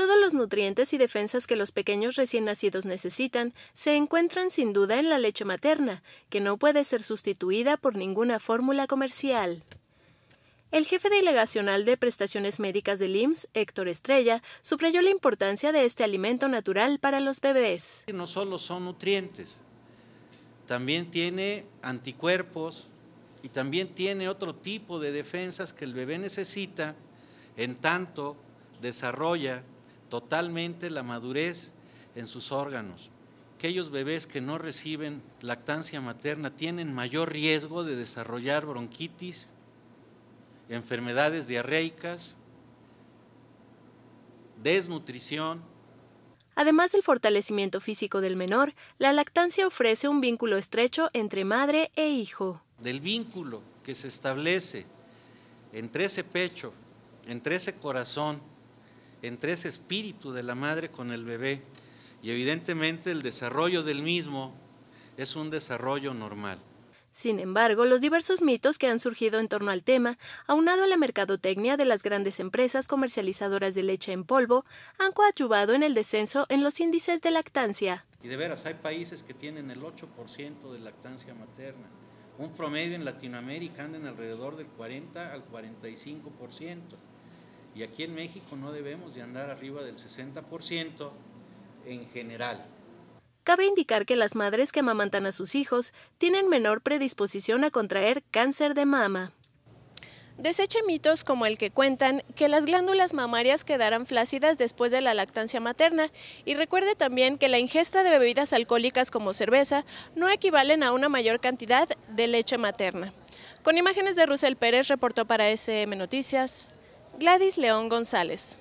Todos los nutrientes y defensas que los pequeños recién nacidos necesitan se encuentran sin duda en la leche materna, que no puede ser sustituida por ninguna fórmula comercial. El jefe delegacional de prestaciones médicas del IMSS, Héctor Estrella, subrayó la importancia de este alimento natural para los bebés. No solo son nutrientes, también tiene anticuerpos y también tiene otro tipo de defensas que el bebé necesita en tanto desarrolla totalmente la madurez en sus órganos. Aquellos bebés que no reciben lactancia materna tienen mayor riesgo de desarrollar bronquitis, enfermedades diarreicas, desnutrición, Además del fortalecimiento físico del menor, la lactancia ofrece un vínculo estrecho entre madre e hijo. Del vínculo que se establece entre ese pecho, entre ese corazón entre ese espíritu de la madre con el bebé. Y evidentemente el desarrollo del mismo es un desarrollo normal. Sin embargo, los diversos mitos que han surgido en torno al tema, aunado a la mercadotecnia de las grandes empresas comercializadoras de leche en polvo, han coadyuvado en el descenso en los índices de lactancia. Y de veras, hay países que tienen el 8% de lactancia materna. Un promedio en Latinoamérica anda en alrededor del 40 al 45%. Y aquí en México no debemos de andar arriba del 60% en general. Cabe indicar que las madres que amamantan a sus hijos tienen menor predisposición a contraer cáncer de mama. Deseche mitos como el que cuentan que las glándulas mamarias quedarán flácidas después de la lactancia materna y recuerde también que la ingesta de bebidas alcohólicas como cerveza no equivalen a una mayor cantidad de leche materna. Con imágenes de Rusel Pérez reportó para SM Noticias, Gladys León González.